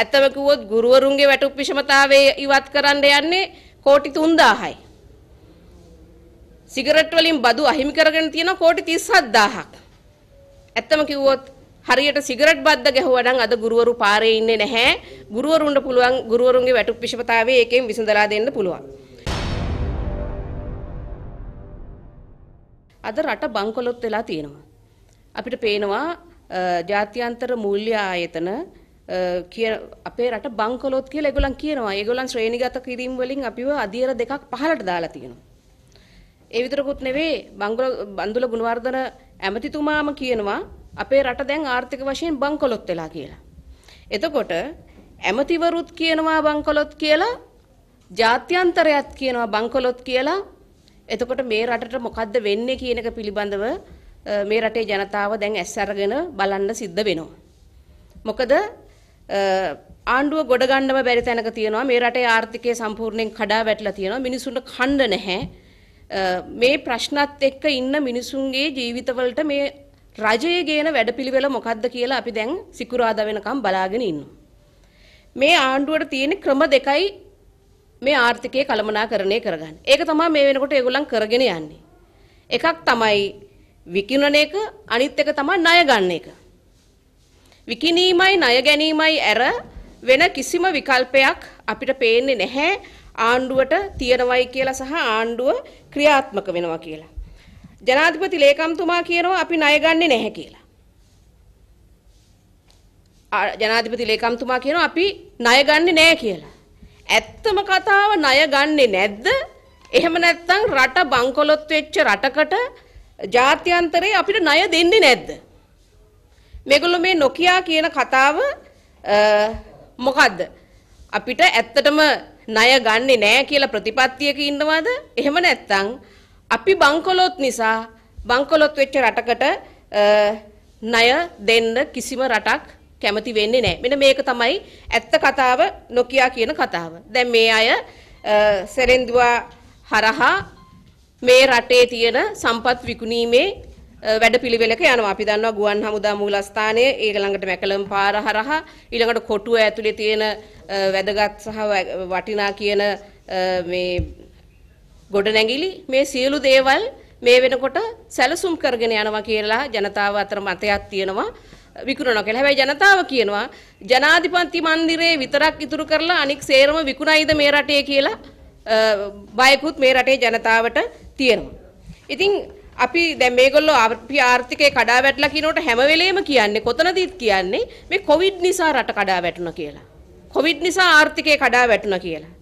ඇත්තම කිව්වොත් ගුරුවරුන්ගේ වැටුප් විෂමතාවය ඉවත් කරන්න යන්නේ කෝටි 3000යි. සිගරට් වලින් බදු අහිමි කරගෙන තියෙන කෝටි 37000ක්. ඇත්තම කිව්වොත් හරියට සිගරට් බද්ද ගැහුවා නම් අද ගුරුවරු පාරේ ඉන්නේ නැහැ. ගුරුවරුන්ට පුළුවන් ගුරුවරුන්ගේ වැටුප් විෂමතාවය ඒකෙන් විසඳලා දෙන්න පුළුවන්. අද රට බංකොලොත් වෙලා තියෙනවා. අපිට පේනවා ජාත්‍යන්තර මූල්‍ය ආයතන කිය අපේ රට බංකොලොත් කියලා ඒගොල්ලන් කියනවා. ඒගොල්ලන් ශ්‍රේණිගත කිරීම වලින් අපිව අධියර දෙකක් පහලට දාලා තියෙනවා. ඒ විතරකුත් නෙවෙයි බංගල බන්දුල ගුණවර්ධන ඇමතිතුමාම කියනවා අපේ රට දැන් ආර්ථික වශයෙන් බංකොලොත් වෙලා කියලා. එතකොට ඇමතිවරුත් කියනවා බංකොලොත් කියලා ජාත්‍යන්තරයත් කියනවා බංකොලොත් කියලා. එතකොට මේ රටට මොකද්ද වෙන්නේ කියන එක පිළිබඳව මේ රටේ ජනතාව දැන් ඇස් අරගෙන බලන්න සිද්ධ වෙනවා. මොකද ආණ්ඩුව ගොඩගන්නම බැරි තැනක තියෙනවා මේ රටේ ආර්ථිකය සම්පූර්ණයෙන් කඩා වැටලා තියෙනවා මිනිසුන්ට කණ්ඩ නැහැ මේ ප්‍රශ්නත් එක්ක ඉන්න මිනිසුන්ගේ ජීවිතවලට මේ රජයේ ගේන වැඩපිළිවෙල මොකද්ද කියලා අපි දැන් සිකුරාදා වෙනකම් බලාගෙන ඉන්නවා මේ ආණ්ඩුවට තියෙන ක්‍රම දෙකයි මේ ආර්ථිකය කළමනාකරණය කරගන්න. ඒක තමයි මේ වෙනකොට ඒගොල්ලන් කරගෙන යන්නේ. එකක් තමයි විකිණන එක අනිත් එක තමයි ණය ගන්න එක. විකිණීමයි ණය ගැනීමයි ඇර වෙන කිසිම විකල්පයක් අපිට පේන්නේ නැහැ ආණ්ඩුවට තියෙනවයි කියලා සහ ආණ්ඩුව ක්‍රියාත්මක වෙනවා කියලා. ජනාධිපති ලේකම්තුමා කියනවා අපි ණය ගන්නෙ නැහැ කියලා. ජනාධිපති ලේකම්තුමා කියනවා අපි ණය ගන්නෙ නැහැ කියලා. ඇත්තම කතාව ණය ගන්නෙ නැද්ද? එහෙම නැත්නම් රට බංකොලොත් වෙච්ච රටකට ජාත්‍යන්තරේ අපිට ණය දෙන්නේ නැද්ද? මේගොල්ලෝ මේ නොකියා කියන කතාව මොකද්ද? අපිට ඇත්තටම ණය ගන්නෙ නෑ කියලා ප්‍රතිපත්තියක ඉන්නවද? එහෙම නැත්නම් අපි බංකොලොත් නිසා බංකොලොත් වෙච්ච රටකට ණය දෙන්න කිසිම රටක් කැමති වෙන්නේ නැහැ. මෙන්න මේක තමයි ඇත්ත කතාව නොකියා කියන කතාව. දැන් මේ අය සෙරෙන්දුවා හරහා මේ රටේ තියෙන සම්පත් විකුණීමේ වැඩපිළිවෙලක යනවා. අපි දන්නවා ගුවන් හමුදා මූලස්ථානය ඒක ළඟට මැකලම් පාර හරහා ඊළඟට කොටුව ඇතුලේ තියෙන වැදගත් සහ වටිනා කියන මේ ගොඩනැගිලි මේ සියලු දේවල් මේ වෙනකොට සැලසුම් කරගෙන යනවා කියලා ජනතාව අතර මතයක් තියෙනවා. විකුණනවා කියලා. හැබැයි ජනතාව කියනවා ජනාධිපති මන්දිරේ විතරක් ඉතුරු කරලා අනික් සේරම විකුණයිද මේ රටේ කියලා බයකුත් මේ රටේ ජනතාවට තියෙනවා. ඉතින් අපි දැන් මේගොල්ලෝ අපි ආර්ථිකය කඩා වැටලා කියනකොට හැම වෙලේම කියන්නේ කොතනදීත් කියන්නේ මේ කොවිඩ් නිසා රට කඩා වැටුණා කියලා. කොවිඩ් නිසා ආර්ථිකය කඩා වැටුණා කියලා.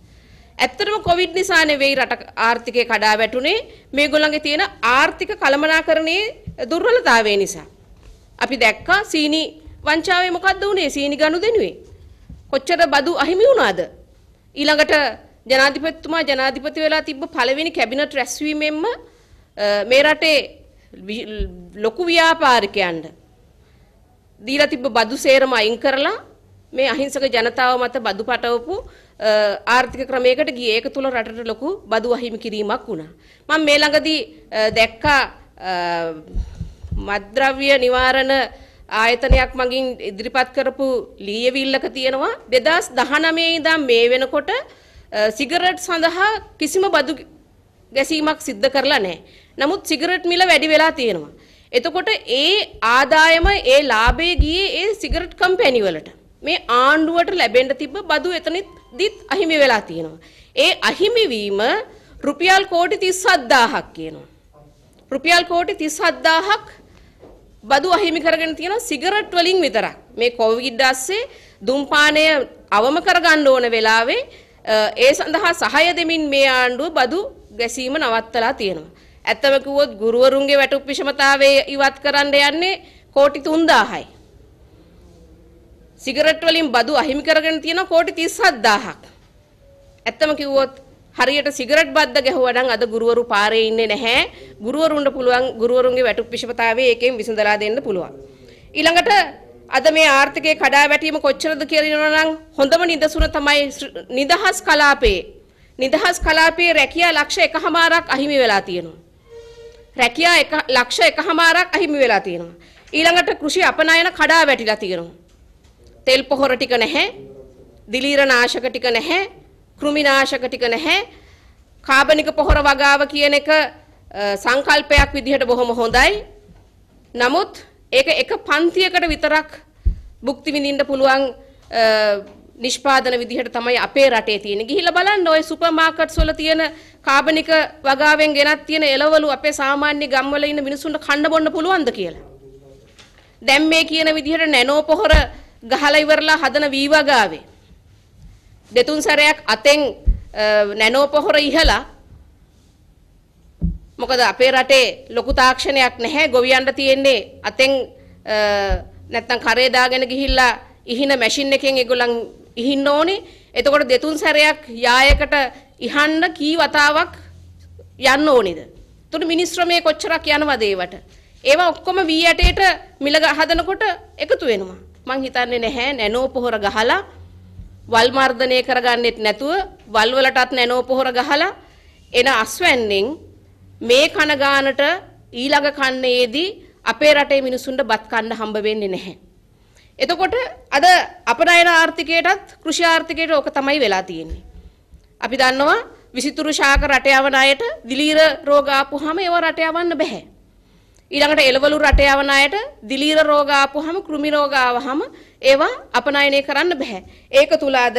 ඇත්තටම කොවිඩ් නිසා නෙවෙයි රට ආර්ථිකය කඩා වැටුනේ මේගොල්ලන්ගේ තියෙන ආර්ථික කලමනාකරණයේ දුර්වලතාවය නිසා. අපි දැක්කා සීනි වංචාවේ මොකද්ද වුනේ? සීනි ගනුදෙනුවේ. කොච්චර බදු අහිමි වුණාද? ඊළඟට ජනාධිපතිතුමා ජනාධිපති වෙලා තිබ්බ පළවෙනි කැබිනට් රැස්වීමෙන්ම මේ රටේ ලොකු ව්‍යාපාරිකයන්ට දීලා තිබ්බ බදු සේරම අයින් කරලා මේ අහිංසක ජනතාව මත බදු පටවපු ආර්ථික ක්‍රමයකට ගිය ඒක තුළ රටට ලොකු බදු අහිමි කිරීමක් වුණා. මම මේ ළඟදී දැක්කා මද්ද්‍රව්‍ය නිවාරණ ආයතනයක් මගින් ඉදිරිපත් කරපු ලියවිල්ලක තියෙනවා 2019 ඉඳන් මේ වෙනකොට සිගරට් සඳහා කිසිම බදු ගැසීමක් සිද්ධ කරලා නැහැ. නමුත් සිගරට් මිල වැඩි වෙලා තියෙනවා. එතකොට ඒ ආදායම ඒ ලාභය ගියේ ඒ සිගරට් කම්පැනි වලට. මේ ආණ්ඩුවට ලැබෙන්න තිබ්බ බදු එතනත් දිත් අහිමි වෙලා තියෙනවා. ඒ අහිමි වීම රුපියල් කෝටි 37000ක් කියනවා. රුපියල් කෝටි 37000ක් බදු අහිමි කරගෙන තියෙනවා සිගරට් වලින් විතරක්. මේ කොවිඩ් ඇස්සේ දුම්පානය අවම කරගන්න ඕන වෙලාවේ ඒ සඳහා සහාය දෙමින් මේ ආණ්ඩුව බදු ගැසීම නවත්තලා තියෙනවා. ඇත්තම කිව්වොත් ගුරුවරුන්ගේ වැටුප් විෂමතාවය ඉවත් කරන්න යන්නේ කෝටි 3000යි. සිගරට් වලින් බදු අහිමි කරගෙන තියෙන කෝටි 37000ක්. ඇත්තම කිව්වොත් හරියට සිගරට් බද්ද ගැහුවා නම් අද ගුරුවරු පාරේ ඉන්නේ නැහැ. ගුරුවරුන්ට පුළුවන් ගුරුවරුන්ගේ වැටුප් විෂමතාවය ඒකෙන් විසඳලා දෙන්න පුළුවන්. ඊළඟට අද මේ ආර්ථිකයේ කඩාවැටීම කොච්චරද කියලා නම් හොඳම නිදසුන තමයි නිදහස් කලාපයේ නිදහස් කලාපයේ රැකියා ලක්ෂ එකහමාරක් අහිමි වෙලා තියෙනවා. රැකියා එක ලක්ෂ එකහමාරක් අහිමි වෙලා තියෙනවා. ඊළඟට කෘෂි අපනයන කඩා වැටිලා තියෙනවා. තෙල් පොහොර ටික නැහැ. දිලීර නාශක ටික නැහැ. කෘමි නාශක ටික නැහැ. කාබනික පොහොර වගාව කියන එක සංකල්පයක් විදිහට බොහොම හොඳයි. නමුත් ඒක එක පන්තියකට විතරක් භුක්ති විඳින්න පුළුවන් නිෂ්පාදන විදිහට තමයි අපේ රටේ තියෙන්නේ. ගිහිල්ලා බලන්න ওই සුපර් මාකට්ස් වල තියෙන කාබනික වගාවෙන් ගෙනත් තියෙන එළවලු අපේ සාමාන්‍ය ගම්වල ඉන්න මිනිසුන්ට කන්න බොන්න පුළුවන්ද කියලා. දැන් මේ කියන විදිහට නැනෝ පොහොර ගහලා ඉවරලා හදන වී වගාවේ දෙතුන් සැරයක් අතෙන් නැනෝ පොහොර ඉහලා මොකද අපේ රටේ ලොකු තාක්ෂණයක් නැහැ ගොවියන්ට තියෙන්නේ අතෙන් නැත්තම් කරේ දාගෙන ගිහිල්ලා ඉහින මැෂින් එකෙන් ඒගොල්ලන් ඉහින්න ඕනේ. එතකොට දෙතුන් සැරයක් යායකට ඉහන්න කී වතාවක් යන්න ඕනේද? එතකොට මිනිස්ත්‍රමේ කොච්චරක් යනවද ඒවට? ඒවා ඔක්කොම වී ඇටේට මිල හදනකොට එකතු වෙනවා. මං හිතන්නේ නැහැ නැනෝ පොහොර ගහලා වල් මර්ධනය කරගන්නෙත් නැතුව වල් වලටත් නැනෝ පොහොර ගහලා එන අස්වැන්නෙන් මේ කන ගානට ඊළඟ කන්නේදී අපේ රටේ මිනිසුන්ට බත් කන්න හම්බ වෙන්නේ නැහැ. එතකොට අද අපනයන ආර්ථිකයටත් කෘෂි ආර්ථිකයට ඕක තමයි වෙලා තියෙන්නේ. අපි දන්නවා විසිතුරු ශාක රට යවන අයට දිලීර රෝග ආපුවාම ඒව රට යවන්න බෑ. ඊළඟට එළවලු රට යවන අයට දිලීර රෝග ආපුවාම කෘමි රෝග ආවහම ඒවා අපනයනය කරන්න බෑ. ඒක තුල අද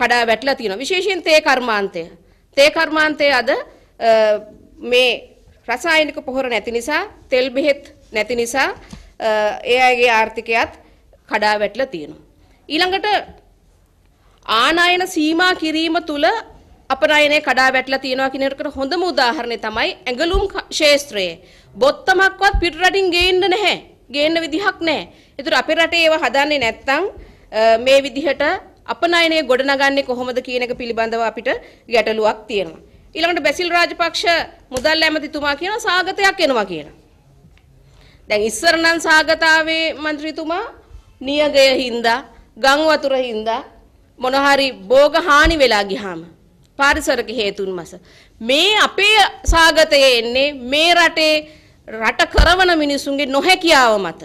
කඩා වැටලා තියෙනවා. විශේෂයෙන් තේ කර්මාන්තය. තේ කර්මාන්තය අද මේ රසායනික පොහොර නැති නිසා, තෙල් බෙහෙත් නැති නිසා ඒ අයගේ ආර්ථිකයත් කඩා වැටලා තියෙනවා. ඊළඟට ආනයන සීමා කිරීම තුළ අපනයනය කඩා වැටලා තියෙනවා කියන එකට හොඳම උදාහරණය තමයි ඇඟලුම් ක්ෂේත්‍රයේ. බොත්තමක්වත් පිටරටින් ගේන්න නැහැ. ගේන්න විදිහක් නැහැ. ඒතර අපේ රටේ ඒව හදන්නේ නැත්නම් මේ විදිහට අපනයනය ගොඩනගන්නේ කොහොමද කියන එක පිළිබඳව අපිට ගැටලුවක් තියෙනවා. ඊළඟට බැසිල් රාජපක්ෂ මුදල් ඇමතිතුමා කියන සාගතයක් එනවා කියලා. දැන් ඉස්සර නම් සාගතාවේ മന്ത്രിතුමා නියගය හින්දා ගම් වතුර හින්දා මොන හරි භෝග හානි වෙලා ගියාම පාරිසරික හේතුන් මස මේ අපේ සාගතයේ එන්නේ මේ රටේ රට කරවන මිනිසුන්ගේ නොහැකියාව මත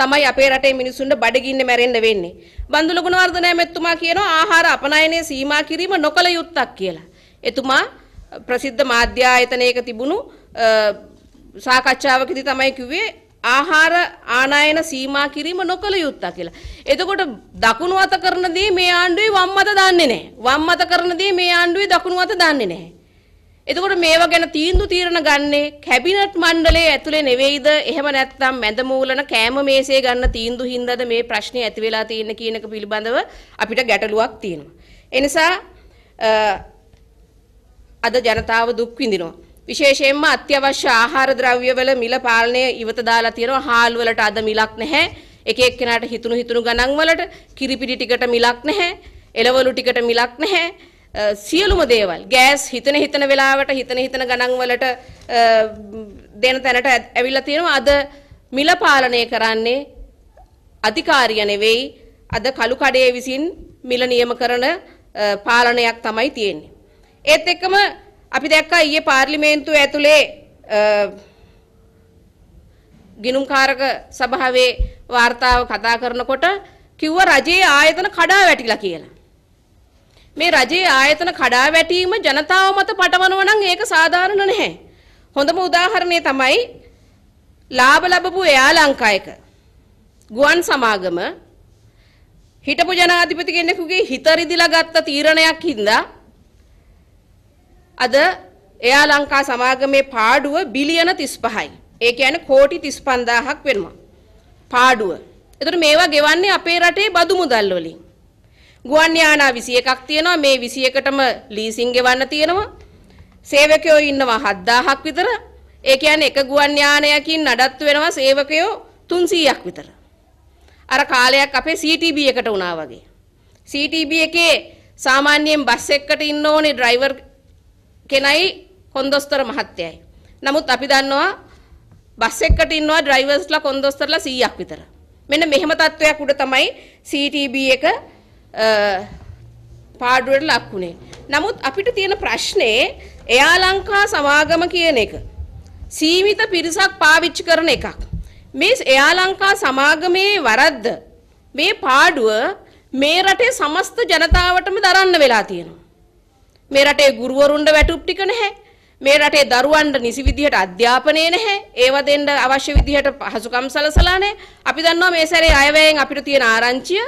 තමයි අපේ රටේ මිනිසුන්ට බඩගින්න මැරෙන්න වෙන්නේ. බන්දුල ගුණවර්ධන මැතිතුමා කියනවා ආහාර අපනයනය සීමා කිරීම නොකළ යුත්තක් කියලා. එතුමා ප්‍රසිද්ධ මාධ්‍ය ආයතනයක තිබුණු සාකච්ඡාවකදී තමයි කිව්වේ ආහාර ආනායන සීමා කිරීම නොකළ යුත්තා කියලා. එතකොට දකුණු අත කරන දේ මේ ආණ්ඩුවේ වම් අත දන්නේ නැහැ. වම් අත කරන දේ මේ ආණ්ඩුවේ දකුණු අත දන්නේ නැහැ. එතකොට මේවා ගැන තීන්දුව තීරණ ගන්නේ කැබිනට් මණ්ඩලයේ ඇතුලේ නෙවෙයිද? එහෙම නැත්නම් මැද මූලන කෑම මේසේ ගන්න තීන්දුව හින්දාද මේ ප්‍රශ්නේ ඇති වෙලා තියෙන්නේ කියන එක පිළිබඳව අපිට ගැටලුවක් තියෙනවා. ඒ නිසා අද ජනතාව දුක් විඳිනවා. විශේෂයෙන්ම අත්‍යවශ්‍ය ආහාර ද්‍රව්‍යවල මිල පාලනය ඉවත දාලා තියෙනවා. හාල් වලට අද මිලක් නැහැ. එක එක්කෙනාට හිතුණු හිතුණු ගණන් වලට කිරිපිටි ටිකට මිලක් නැහැ. එළවලු ටිකට මිලක් නැහැ. සියලුම දේවල් ගෑස් හිතන හිතන වෙලාවට හිතන හිතන ගණන් වලට දෙන තැනට ඇවිල්ලා තියෙනවා. අද මිල පාලනය කරන්නේ අධිකාරිය නෙවෙයි. අද කළු කඩේ විසින් මිල නියම කරන පාලනයක් තමයි තියෙන්නේ. ඒත් එක්කම අපි දැක්කා ඊයේ පාර්ලිමේන්තුව ඇතුලේ ගිනුම්කාරක සභාවේ වාර්තාව කතා කරනකොට කිව්ව රජයේ ආයතන කඩා වැටිලා කියලා. මේ රජයේ ආයතන කඩා වැටීම ජනතාව මත පටවනව නම් ඒක සාධාරණ නැහැ. හොඳම උදාහරණය තමයි ලාභ ලැබපු එයා ලංකායක ගුවන් සමාගම හිටපු ජනාධිපති කෙනෙකුගේ හිත රිදිලා ගත්ත තීරණයක් හින්දා අද එයා ලංකා සමාගමේ පාඩුව බිලියන 35යි. ඒ කියන්නේ කෝටි 35000ක් වෙනවා. පාඩුව. එතකොට මේවා ගෙවන්නේ අපේ රටේ බදු මුදල් වලින්. ගුවන් යානා 21ක් තියෙනවා. මේ 21ටම ලීසින් ගෙවන්න තියෙනවා. සේවකයෝ ඉන්නවා 7000ක් විතර. ඒ කියන්නේ එක ගුවන් යානයකින් නඩත්තු වෙනවා සේවකයෝ 300ක් විතර. අර කාලයක් අපේ CTB එකට වුණා වගේ. CTB එකේ සාමාන්‍යයෙන් බස් එකකට ඉන්න ඕනේ ඩ්‍රයිවර් කෙනයි කොන්දොස්තර මහත්තයයි. නමුත් අපි දන්නවා බස් එකට ඉන්නවා ඩ්‍රයිවර්ස්ලා කොන්දොස්තරලා 100ක් විතර. මෙන්න මෙහෙම තත්වයක් උඩ තමයි CTB එක පාඩුවට ලක් වුණේ. නමුත් අපිට තියෙන ප්‍රශ්නේ එයා ලංකා සමාගම කියන එක. සීමිත පිරිසක් පාවිච්චි කරන එකක්. මේ එයා ලංකා සමාගමේ වරද්ද මේ පාඩුව මේ රටේ සමස්ත ජනතාවටම දරන්න වෙලා තියෙනවා. මේ රටේ ගුරුවරුන්ට වැටුප් ටික නැහැ. මේ රටේ දරුවන්ට නිසි විදිහට අධ්‍යාපනය නැහැ. ඒව දෙන්න අවශ්‍ය විදිහට පහසුකම් සලසලා නැහැ. අපි දන්නවා මේ සැරේ අයවැයෙන් අපිට තියෙන ආරංචිය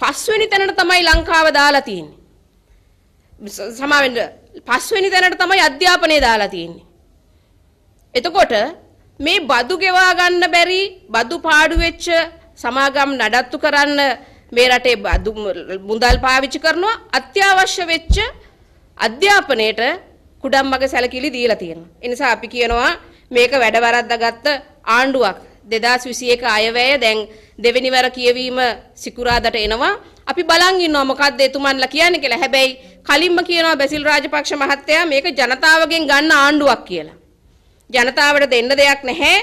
පස්වෙනි තැනට තමයි ලංකාව දාලා තියෙන්නේ. සමාවෙන්න පස්වෙනි තැනට තමයි අධ්‍යාපනය දාලා තියෙන්නේ. එතකොට මේ බදු ගෙවා ගන්න බැරි බදු පාඩු වෙච්ච සමාගම් නඩත්තු කරන්න මේ රටේ මුදල් පාවිච්චි කරනවා අත්‍යවශ්‍ය වෙච්ච අධ්‍යාපනයට කුඩම්මග සැලකිලි දීලා තියෙනවා. ඒ නිසා අපි කියනවා මේක වැඩ වරද්දාගත්ත ආණ්ඩුවක් 2021 අයවැය දැන් දෙවෙනි වර කියවීම සිකුරාදට එනවා. අපි බලන් ඉන්නවා මොකද්ද එතුමන්ලා කියන්නේ කියලා. හැබැයි කලින්ම කියනවා බැසිල් රාජපක්ෂ මහත්තයා මේක ජනතාවගෙන් ගන්න ආණ්ඩුවක් කියලා. ජනතාවට දෙන්න දෙයක් නැහැ.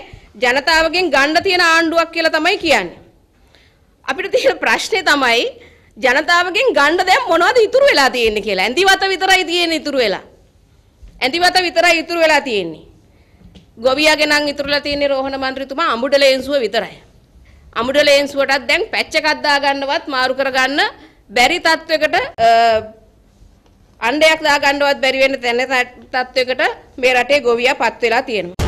ජනතාවගෙන් ගන්න තියෙන ආණ්ඩුවක් කියලා තමයි කියන්නේ. අපිට තියෙන ප්‍රශ්නේ තමයි ජනතාවගෙන් ගන්න දැන් මොනවද ඉතුරු වෙලා තියෙන්නේ කියලා. ඇඳිවත විතරයි තියෙන්නේ ඉතුරු වෙලා. ඇඳිවත විතරයි ඉතුරු වෙලා තියෙන්නේ. ගොවියාගේ නම් ඉතුරුලා තියෙන්නේ රෝහණ මන්ත්‍රීතුමා අඹුඩ ලේන්සුව විතරයි. අමුඩ ලේන්සුවටත් දැන් පැච් එකක් දාගන්නවත් මාරු කරගන්න බැරි තත්වයකට අණ්ඩයක් දාගන්නවත් බැරි වෙන තැන තත්වයකට මේ රටේ ගොවියා පත් වෙලා තියෙනවා.